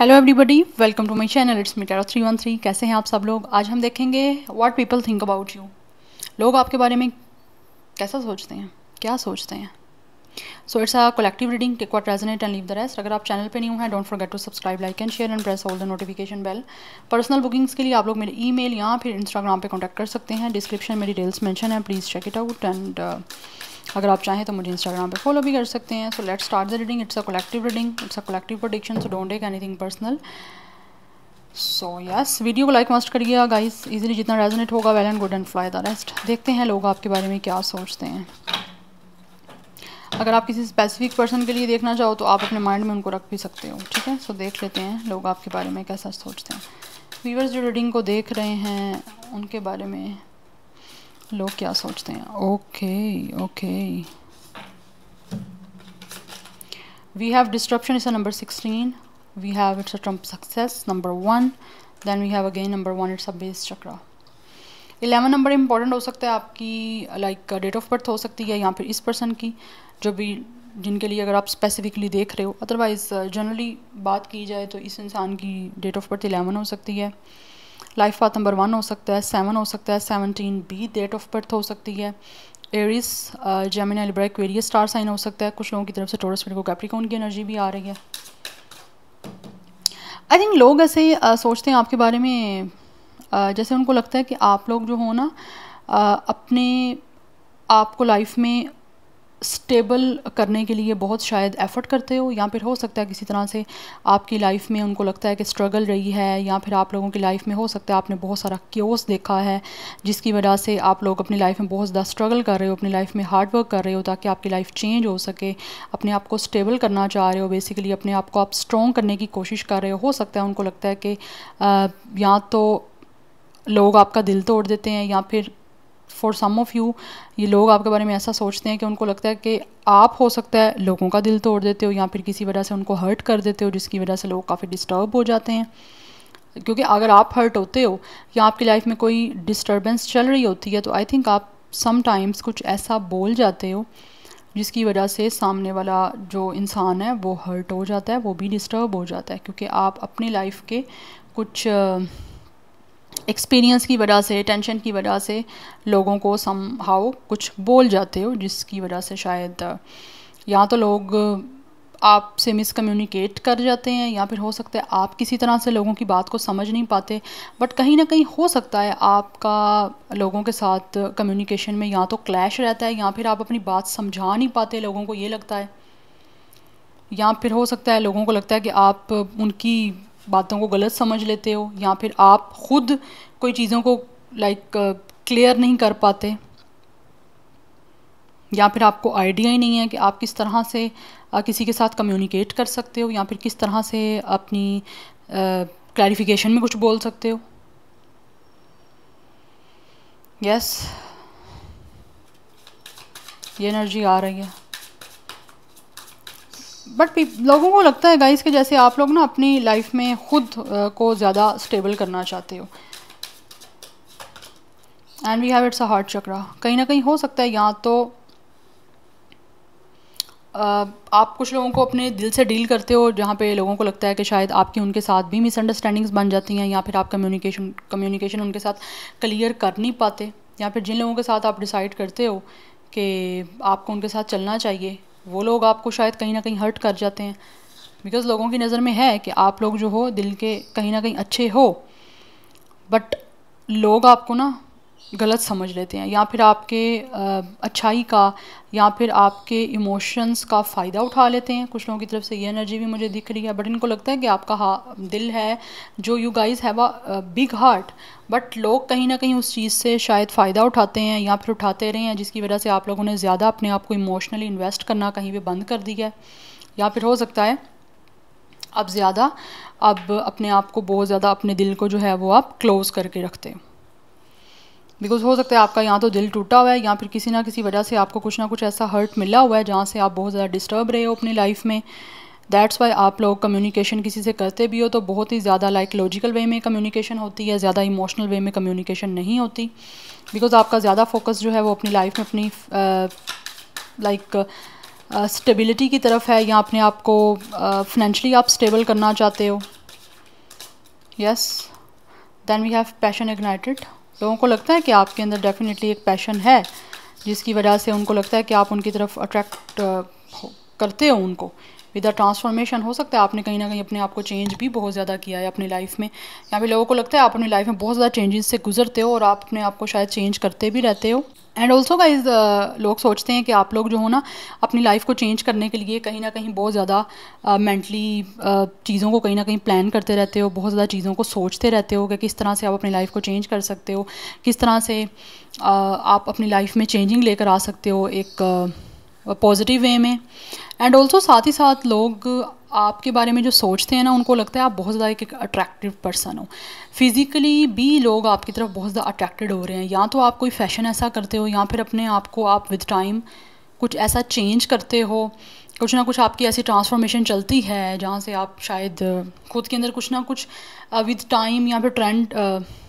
Hello everybody welcome to my channel it's meter three one three कैसे हैं आप सब लोग आज हम देखेंगे what people think about you लोग आपके बारे में कैसा सोचते हैं क्या सोचते हैं so it's a collective reading take what resonate and leave the rest अगर आप चैनल पे न्यू हैं don't forget to subscribe like and share and press all the notification bell personal bookings के लिए आप लोग मेरे मेल या फिर इंस्टाग्राम पर कॉन्टैक्ट कर सकते हैं डिस्क्रिप्शन मेरी डिटेल्स मैंशन है please check it out and अगर आप चाहें तो मुझे इंस्टाग्राम पे फॉलो भी कर सकते हैं so let's start the reading it's a collective reading it's a collective production so don't take anything personal so yes video को लाइक मस्ट करिएगा गाइस इजीली जितना रेजोनेट होगा well and good and fly the rest देखते हैं लोग आपके बारे में क्या सोचते हैं अगर आप किसी स्पेसिफिक पर्सन के लिए देखना चाहो तो आप अपने माइंड में उनको रख भी सकते हो ठीक है सो so, देख लेते हैं लोग आपके बारे में कैसा सोचते हैं व्यूवर्स जो रीडिंग को देख रहे हैं उनके बारे में लोग क्या सोचते हैं okay okay we have disruption is a number 16 we have it's a trump number one one then we have again number one it's a base chakra eleven number important हो सकता है आपकी लाइक डेट ऑफ बर्थ हो सकती है या फिर इस पर्सन की जो भी जिनके लिए अगर आप स्पेसिफिकली देख रहे हो अदरवाइज जनरली uh, बात की जाए तो इस इंसान की डेट ऑफ बर्थ इलेवन हो सकती है लाइफ पाथ नंबर वन हो सकता है सेवन हो सकता है seventeen be date of birth हो सकती है Aries Gemini Libra Aquarius star sign हो सकता है कुछ लोगों की तरफ से टोरस को कैप्रिकॉन की एनर्जी भी आ रही है आई थिंक लोग ऐसे आ, uh, सोचते हैं आपके बारे में आ, uh, जैसे उनको लगता है कि आप लोग जो हो ना uh, अपने आपको लाइफ में स्टेबल करने के लिए बहुत शायद एफ़र्ट करते हो या फिर हो सकता है किसी तरह से आपकी लाइफ में उनको लगता है कि स्ट्रगल रही है या फिर आप लोगों की लाइफ में हो सकता है आपने बहुत सारा क्योस देखा है जिसकी वजह से आप लोग अपनी लाइफ में बहुत ज़्यादा स्ट्रगल कर रहे हो अपनी लाइफ में हार्ड वर्क कर रहे हो ताकि आपकी लाइफ चेंज हो सके अपने आप को स्टेबल करना चाह रहे हो बेसिकली अपने आप को आप स्ट्रॉन्ग करने की कोशिश कर रहे हो हो सकता है उनको लगता है कि या तो लोग आपका दिल तोड़ देते हैं या फिर फॉर सम ऑफ़ यू ये लोग आपके बारे में ऐसा सोचते हैं कि उनको लगता है कि आप हो सकता है लोगों का दिल तोड़ देते हो या फिर किसी वजह से उनको हर्ट कर देते हो जिसकी वजह से लोग काफ़ी डिस्टर्ब हो जाते हैं क्योंकि अगर आप हर्ट होते हो या आपकी लाइफ में कोई डिस्टर्बेंस चल रही होती है तो आई थिंक आप समटाइम्स कुछ ऐसा बोल जाते हो जिसकी वजह से सामने वाला जो इंसान है वो हर्ट हो जाता है वो भी डिस्टर्ब हो जाता है क्योंकि आप अपनी लाइफ के कुछ एक्सपीरियंस की वजह से टेंशन की वजह से लोगों को सम हाउ कुछ बोल जाते हो जिसकी वजह से शायद या तो लोग आपसे मिसकम्युनिकेट कर जाते हैं या फिर हो सकता है आप किसी तरह से लोगों की बात को समझ नहीं पाते बट कहीं ना कहीं हो सकता है आपका लोगों के साथ कम्युनिकेशन में या तो क्लैश रहता है या फिर आप अपनी बात समझा नहीं पाते लोगों को ये लगता है या फिर हो सकता है लोगों को लगता है कि आप उनकी बातों को गलत समझ लेते हो या फिर आप खुद कोई चीज़ों को लाइक क्लियर uh, नहीं कर पाते या फिर आपको आइडिया ही नहीं है कि आप किस तरह से uh, किसी के साथ कम्युनिकेट कर सकते हो या फिर किस तरह से अपनी क्लैरिफिकेशन uh, में कुछ बोल सकते हो यस yes, ये एनर्जी आ रही है बट लोगों को लगता है गाइस के जैसे आप लोग ना अपनी लाइफ में खुद को ज़्यादा स्टेबल करना चाहते हो and we have it's a heart chakra कहीं ना कहीं हो सकता है यहाँ तो आप कुछ लोगों को अपने दिल से डील करते हो जहाँ पे लोगों को लगता है कि शायद आपकी उनके साथ भी मिसअंडरस्टैंडिंग्स बन जाती हैं या फिर आप कम्युनिकेशन कम्युनिकेशन उनके साथ क्लियर कर नहीं पाते या फिर जिन लोगों के साथ आप डिसाइड करते हो कि आपको उनके साथ चलना चाहिए वो लोग आपको शायद कहीं ना कहीं हर्ट कर जाते हैं बिकॉज लोगों की नज़र में है कि आप लोग जो हो दिल के कहीं ना कहीं अच्छे हो बट लोग आपको ना गलत समझ लेते हैं या फिर आपके अच्छाई का या फिर आपके इमोशंस का फ़ायदा उठा लेते हैं कुछ लोगों की तरफ से ये एनर्जी भी मुझे दिख रही है बट इनको लगता है कि आपका हा दिल है जो you guys have a big heart but लोग कहीं ना कहीं उस चीज़ से शायद फ़ायदा उठाते हैं या फिर उठाते रहे हैं जिसकी वजह से आप लोगों ने ज़्यादा अपने आप को इमोशनली इन्वेस्ट करना कहीं पर बंद कर दिया है या फिर हो सकता है अब ज़्यादा अब अपने आप को बहुत ज़्यादा अपने दिल को जो है वो आप क्लोज़ करके रखते हैं बिकॉज हो सकता है आपका यहाँ तो दिल टूटा हुआ है या फिर किसी ना किसी वजह से आपको कुछ ना कुछ ऐसा हर्ट मिला हुआ है जहाँ से आप बहुत ज़्यादा डिस्टर्ब रहे हो अपनी लाइफ में दैट्स वाई आप लोग कम्युनिकेशन किसी से करते भी हो तो बहुत ही ज़्यादा लाइक लॉजिकल वे में कम्युनिकेशन होती है ज़्यादा इमोशनल वे में कम्युनिकेशन नहीं होती बिकॉज आपका ज़्यादा फोकस जो है वो अपनी लाइफ में अपनी लाइक स्टेबिलिटी की तरफ है या अपने आप को फाइनेंशली आप स्टेबल करना चाहते हो yes then we have passion ignited लोगों को लगता है कि आपके अंदर डेफिनेटली एक पैशन है जिसकी वजह से उनको लगता है कि आप उनकी तरफ अट्रैक्ट uh, करते हो उनको विद अ ट्रांसफॉर्मेशन हो सकता है आपने कहीं ना कहीं अपने आप को चेंज भी बहुत ज़्यादा किया है अपनी लाइफ में या फिर लोगों को लगता है आप अपनी लाइफ में बहुत ज़्यादा चेंजेस से गुजरते हो और आप अपने आप को शायद चेंज करते भी रहते हो एंड ऑल्सो गाइज लोग सोचते हैं कि आप लोग जो हो ना अपनी लाइफ को चेंज करने के लिए कहीं ना कहीं बहुत ज़्यादा मैंटली uh, uh, चीज़ों को कहीं ना कहीं प्लान करते रहते हो बहुत ज़्यादा चीज़ों को सोचते रहते हो कि किस तरह से आप अपनी लाइफ को चेंज कर सकते हो किस तरह से uh, आप अपनी लाइफ में चेंजिंग लेकर आ सकते हो एक uh, पॉजिटिव वे में एंड ऑल्सो साथ ही साथ लोग आपके बारे में जो सोचते हैं ना उनको लगता है आप बहुत ज़्यादा एक अट्रैक्टिव पर्सन हो फिज़िकली भी लोग आपकी तरफ बहुत ज़्यादा अट्रैक्टेड हो रहे हैं या तो आप कोई फैशन ऐसा करते हो या फिर अपने आप को आप विद टाइम कुछ ऐसा चेंज करते हो कुछ ना कुछ आपकी ऐसी ट्रांसफॉर्मेशन चलती है जहाँ से आप शायद खुद के अंदर कुछ ना कुछ विद टाइम या फिर ट्रेंड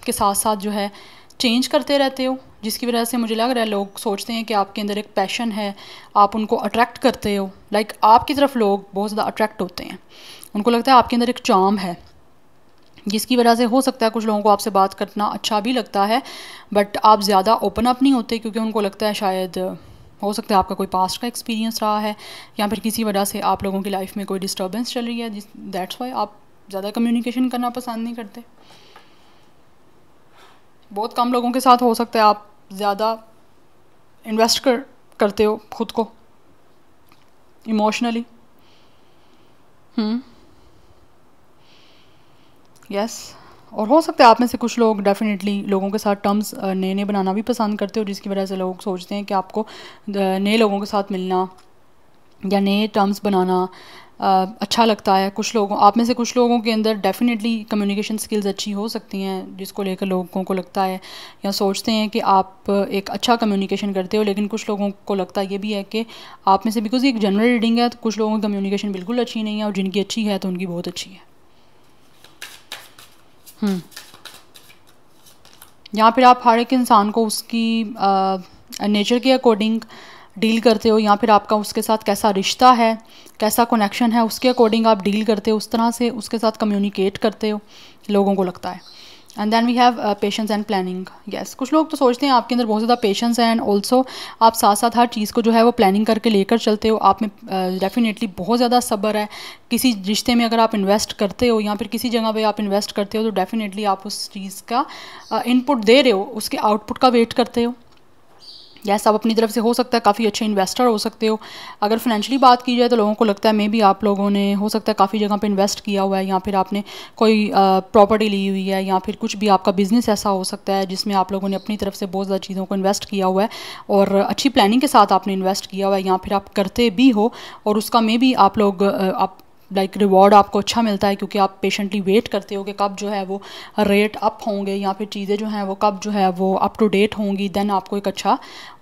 के साथ साथ जो है चेंज करते रहते हो जिसकी वजह से मुझे लग रहा है लोग सोचते हैं कि आपके अंदर एक पैशन है आप उनको अट्रैक्ट करते हो लाइक आपकी तरफ लोग बहुत ज़्यादा अट्रैक्ट होते हैं उनको लगता है आपके अंदर एक चाम है जिसकी वजह से हो सकता है कुछ लोगों को आपसे बात करना अच्छा भी लगता है बट आप ज़्यादा ओपन अप नहीं होते क्योंकि उनको लगता है शायद हो सकता है आपका कोई पास्ट का एक्सपीरियंस रहा है या फिर किसी वजह से आप लोगों की लाइफ में कोई डिस्टर्बेंस चल रही है दैट्स वाई आप ज़्यादा कम्युनिकेशन करना पसंद नहीं करते बहुत कम लोगों के साथ हो सकता है आप ज़्यादा इन्वेस्ट कर करते हो खुद को इमोशनली यस hmm. और हो सकता है आप में से कुछ लोग डेफिनेटली लोगों के साथ टर्म्स नए नए बनाना भी पसंद करते हो जिसकी वजह से लोग सोचते हैं कि आपको नए लोगों के साथ मिलना या नए टर्म्स बनाना अच्छा लगता है कुछ लोगों आप में से कुछ लोगों के अंदर डेफिनेटली कम्युनिकेशन स्किल्स अच्छी हो सकती हैं जिसको लेकर लोगों को लगता है या सोचते हैं कि आप एक अच्छा कम्युनिकेशन करते हो लेकिन कुछ लोगों को लगता ये भी है कि आप में से बिकॉज एक जनरल रीडिंग है तो कुछ लोगों की कम्युनिकेशन बिल्कुल अच्छी नहीं है और जिनकी अच्छी है तो उनकी बहुत अच्छी है हम्म। या फिर आप हर एक इंसान को उसकी नेचर के अकॉर्डिंग डील करते हो या फिर आपका उसके साथ कैसा रिश्ता है कैसा कनेक्शन है उसके अकॉर्डिंग आप डील करते हो उस तरह से उसके साथ कम्युनिकेट करते हो लोगों को लगता है and then we have patience and planning yes कुछ लोग तो सोचते हैं आपके अंदर बहुत ज़्यादा पेशेंस है एंड ऑल्सो आप साथ साथ हर चीज़ को जो है वो प्लानिंग करके लेकर चलते हो आप में डेफिनेटली uh, बहुत ज़्यादा सब्र है किसी रिश्ते में अगर आप इन्वेस्ट करते हो या फिर किसी जगह पे आप इन्वेस्ट करते हो तो डेफिनेटली आप उस चीज़ का इनपुट uh, दे रहे हो उसके आउटपुट का वेट करते हो यस आप अपनी तरफ से हो सकता है काफ़ी अच्छे इन्वेस्टर हो सकते हो अगर फाइनेंशियली बात की जाए तो लोगों को लगता है मे भी आप लोगों ने हो सकता है काफ़ी जगह पे इन्वेस्ट किया हुआ है या फिर आपने कोई प्रॉपर्टी ली हुई है या फिर कुछ भी आपका बिजनेस ऐसा हो सकता है जिसमें आप लोगों ने अपनी तरफ से बहुत ज़्यादा चीज़ों को इन्वेस्ट किया हुआ है और अच्छी प्लानिंग के साथ आपने इन्वेस्ट किया हुआ है या फिर आप करते भी हो और उसका मे भी आप लोग आप लाइक like रिवॉर्ड आपको अच्छा मिलता है क्योंकि आप पेशेंटली वेट करते हो कि कब जो है वो रेट अप होंगे या फिर चीज़ें जो हैं वो कब जो है वो अप टू डेट होंगी देन आपको एक अच्छा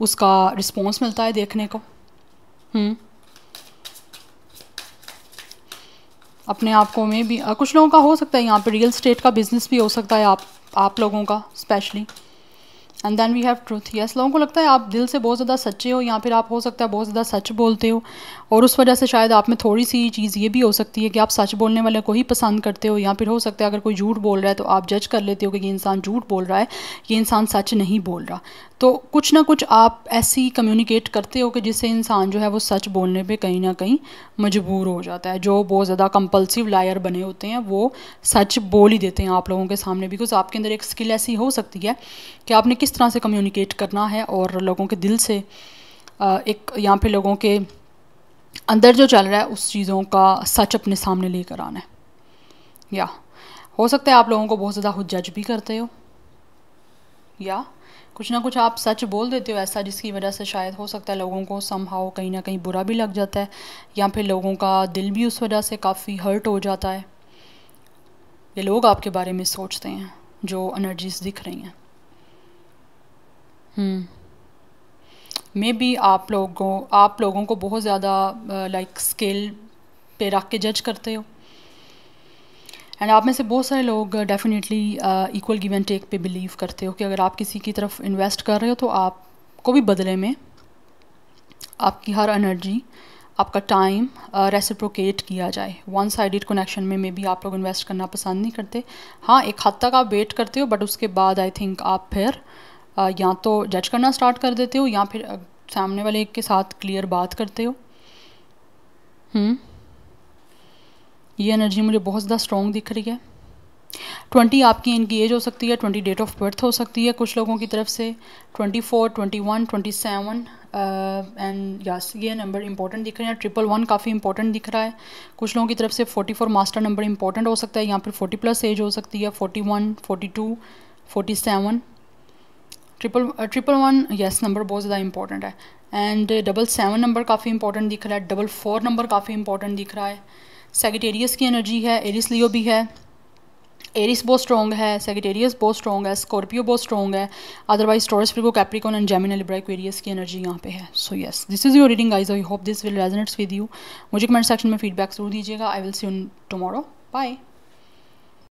उसका रिस्पॉन्स मिलता है देखने को हम्म। अपने आप को में भी कुछ लोगों का हो सकता है यहाँ पे रियल स्टेट का बिज़नेस भी हो सकता है आप आप लोगों का specially and then we have truth yes लोगों को लगता है आप दिल से बहुत ज़्यादा सच्चे हो या फिर आप हो सकता है बहुत ज़्यादा सच बोलते हो और उस वजह से शायद आप में थोड़ी सी चीज़ ये भी हो सकती है कि आप सच बोलने वाले को ही पसंद करते हो या फिर हो सकता है अगर कोई झूठ बोल रहा है तो आप जज कर लेते हो कि ये इंसान झूठ बोल रहा है ये इंसान सच नहीं बोल रहा तो कुछ ना कुछ आप ऐसी कम्युनिकेट करते हो कि जिससे इंसान जो है वो सच बोलने पे कहीं ना कहीं मजबूर हो जाता है जो बहुत ज़्यादा कंपल्सिव लायर बने होते हैं वो सच बोल ही देते हैं आप लोगों के सामने बिकॉज आपके अंदर एक स्किल ऐसी हो सकती है कि आपने किस तरह से कम्युनिकेट करना है और लोगों के दिल से एक यहाँ पे लोगों के अंदर जो चल रहा है उस चीज़ों का सच अपने सामने लेकर आना है या हो सकता है आप लोगों को बहुत ज़्यादा जज भी करते हो या कुछ ना कुछ आप सच बोल देते हो ऐसा जिसकी वजह से शायद हो सकता है लोगों को संभाव कहीं ना कहीं बुरा भी लग जाता है या फिर लोगों का दिल भी उस वजह से काफ़ी हर्ट हो जाता है ये लोग आपके बारे में सोचते हैं जो एनर्जीज दिख रही हैं मे हम्म। बी आप लोगों आप लोगों को बहुत ज़्यादा लाइक स्केल पे रख के जज करते हो एंड आप में से बहुत सारे लोग definitely equal give and take पे बिलीव करते हो कि अगर आप किसी की तरफ इन्वेस्ट कर रहे हो तो आपको भी बदले में आपकी हर एनर्जी आपका टाइम रेसिप्रोकेट uh, किया जाए वन साइडेड कनेक्शन में मे भी आप लोग इन्वेस्ट करना पसंद नहीं करते हाँ एक हद तक आप वेट करते हो बट उसके बाद आई थिंक आप फिर uh, या तो जज करना स्टार्ट कर देते हो या फिर uh, सामने वाले के साथ क्लियर बात करते हो हम्म ये एनर्जी मुझे बहुत ज़्यादा स्ट्रॉन्ग दिख रही है ट्वेंटी आपकी इनकी एज हो सकती है ट्वेंटी डेट ऑफ बर्थ हो सकती है कुछ लोगों की तरफ से twenty four twenty one twenty seven and yes ये नंबर इंपॉर्टेंट दिख रहे हैं ट्रिपल वन काफ़ी इंपॉर्टेंट दिख रहा है कुछ लोगों की तरफ से forty four master number important हो सकता है यहाँ पर फोर्टी प्लस एज हो सकती है forty one forty two forty seven triple triple one yes number बहुत ज़्यादा इंपॉर्टेंट है एंड डबल सेवन नंबर काफ़ी इंपॉर्टेंट दिख रहा है डबल फोर नंबर काफ़ी इंपॉर्टेंट दिख रहा है सेगिटेरियस की एनर्जी है एरिस लियो भी है एरिस बहुत स्ट्रॉग है सेगिटेरियस बहुत स्ट्रॉग है स्कॉर्पियो बहुत स्ट्रॉग है otherwise Taurus Virgo Capricorn and Gemini Libra Aquarius की एनर्जी यहाँ पे है so yes this is your reading guys I hope this will resonates with you मुझे कमेंट सेक्शन में फीडबैक जरूर दीजिएगा I will see you tomorrow bye